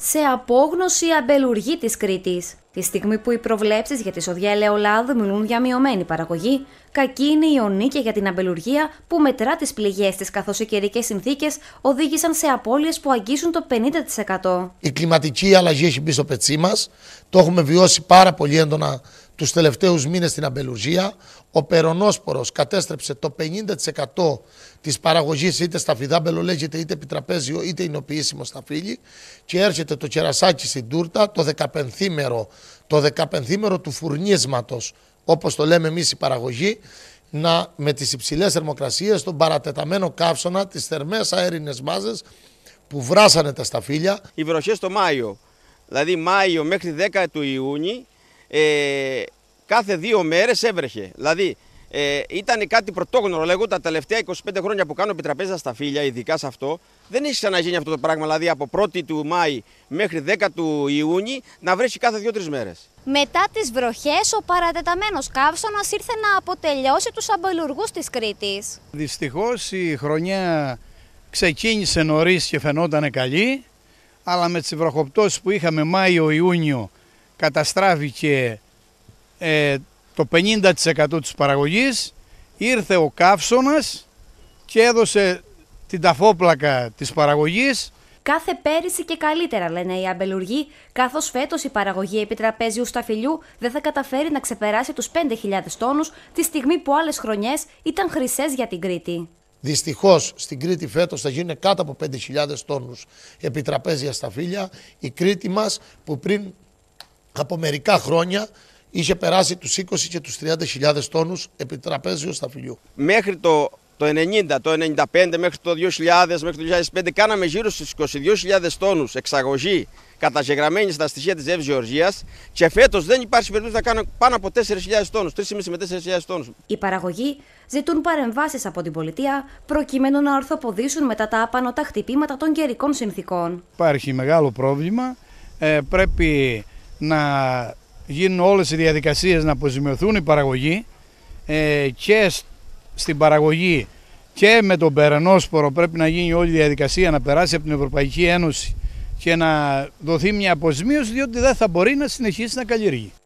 σε απόγνωση αμπελουργή της Κρήτης. Τη στιγμή που οι προβλέψεις για τη σοδιά ελαιολάδου μιλούν για μειωμένη παραγωγή, κακή είναι η ονή και για την αμπελουργία που μετρά τις πληγές της καθώς οι καιρικές συνθήκες οδήγησαν σε απώλειες που αγγίσουν το 50%. Η κλιματική αλλαγή έχει μπει στο πετσί μας, το έχουμε βιώσει πάρα πολύ έντονα τους τελευταίους μήνες στην αμπελουργία. Ο περονόσπορος κατέστρεψε το 50% της παραγωγής είτε στα φιδά μπελολέγεται είτε επιτραπέζιο είτε εινοποιήσιμο στα φύλλη και έρχεται το κερασάκι στην τούρτα το 15 ημερο το 15μέρο του φουρνίσματος όπως το λέμε εμείς η παραγωγή να, με τις υψηλές θερμοκρασίες, τον παρατεταμένο καύσωνα, τις θερμές αέρινες μάζες που βράσανε τα σταφύλια. Οι βροχές το Μάιο, δηλαδή Μάιο μέχρι 10 του Ιούνιου ε, κάθε δύο μέρες έβρεχε. Δηλαδή ε, ήταν κάτι πρωτόγνωρο. Λέγω τα τελευταία 25 χρόνια που κάνω επιτραπέζα στα φίλια, ειδικά σε αυτό, δεν έχει ξαναγίνει αυτό το πράγμα. Δηλαδή από 1η του Μάη μέχρι 10 του Ιούνιου να βρέσει δυο δύο-τρει μέρες. Μετά τις βροχές, ο παρατεταμένος καύσωνας ήρθε να αποτελειώσει τους αμπελουργούς της Κρήτης. Δυστυχώς η χρονιά ξεκίνησε νωρίς και φαινόταν καλή, αλλά με τις βροχοπτώσεις που είχαμε Μάιο-Ιούνιο καταστράφηκε ε, το 50% της παραγωγής, ήρθε ο καύσωνας και έδωσε την ταφόπλακα της παραγωγής. Κάθε πέρυσι και καλύτερα, λένε οι αμπελουργοί, καθώς φέτος η παραγωγή επιτραπέζιου σταφυλιού δεν θα καταφέρει να ξεπεράσει τους 5.000 τόνους, τη στιγμή που άλλες χρονιές ήταν χρυσές για την Κρήτη. Δυστυχώς στην Κρήτη φέτος θα γίνουν κάτω από 5.000 τόνους επιτραπέζια σταφύλια. Η Κρήτη μας που πριν από μερικά χρόνια είχε περάσει τους 20 και τους 30.000 τόνους επί τραπέζιου σταφυλιού. Μέχρι το, το 90, το 95, μέχρι το 2000, μέχρι το 2005 κάναμε γύρω στους 22.000 τόνους εξαγωγή καταγεγραμμένη στα στοιχεία της Εύης Γεωργίας και φέτος δεν υπάρχει περίπτωση να κάνω πάνω από 4.000 τόνους, 3.5 με 4.000 τόνους. Η παραγωγή ζητούν παρεμβάσεις από την πολιτεία προκειμένου να ορθοποδήσουν μετά τα απανωτά χτυπήματα των καιρικών συνθήκων. Υπάρχει μεγάλο πρόβλημα, ε, πρέπει να γίνουν όλες οι διαδικασίες να αποζημιωθούν οι παραγωγοί ε, και στην παραγωγή και με τον περενόσπορο πρέπει να γίνει όλη η διαδικασία να περάσει από την Ευρωπαϊκή Ένωση και να δοθεί μια αποζημίωση διότι δεν θα μπορεί να συνεχίσει να καλλιεργεί.